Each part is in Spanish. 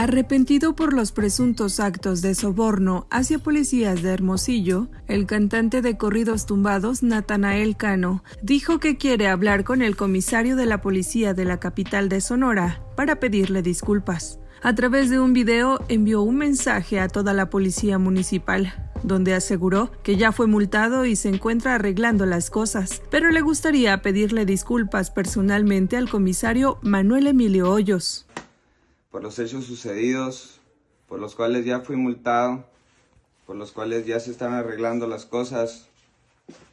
Arrepentido por los presuntos actos de soborno hacia policías de Hermosillo, el cantante de corridos tumbados Natanael Cano dijo que quiere hablar con el comisario de la policía de la capital de Sonora para pedirle disculpas. A través de un video envió un mensaje a toda la policía municipal, donde aseguró que ya fue multado y se encuentra arreglando las cosas, pero le gustaría pedirle disculpas personalmente al comisario Manuel Emilio Hoyos por los hechos sucedidos, por los cuales ya fui multado, por los cuales ya se están arreglando las cosas,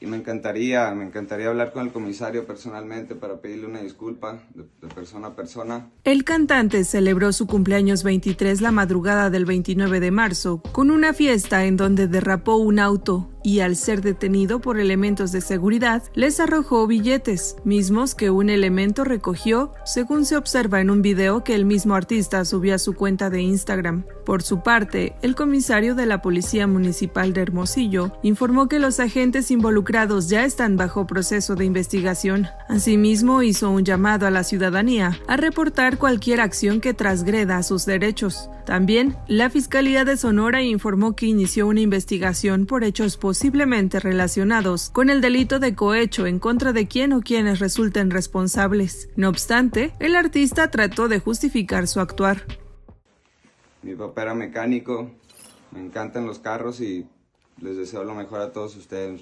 me encantaría, me encantaría hablar con el comisario personalmente para pedirle una disculpa de, de, persona a persona. El cantante celebró su cumpleaños 23 la madrugada del 29 de marzo con una fiesta en donde derrapó un auto y al ser detenido por elementos de seguridad les arrojó billetes, mismos que un elemento recogió, según se observa en un video que el mismo artista subió a su cuenta de Instagram. Por su parte, el comisario de la Policía Municipal de Hermosillo informó que los agentes involucrados ya están bajo proceso de investigación. Asimismo, hizo un llamado a la ciudadanía a reportar cualquier acción que trasgreda sus derechos. También, la Fiscalía de Sonora informó que inició una investigación por hechos posiblemente relacionados con el delito de cohecho en contra de quien o quienes resulten responsables. No obstante, el artista trató de justificar su actuar. Mi papá era mecánico, me encantan los carros y les deseo lo mejor a todos ustedes.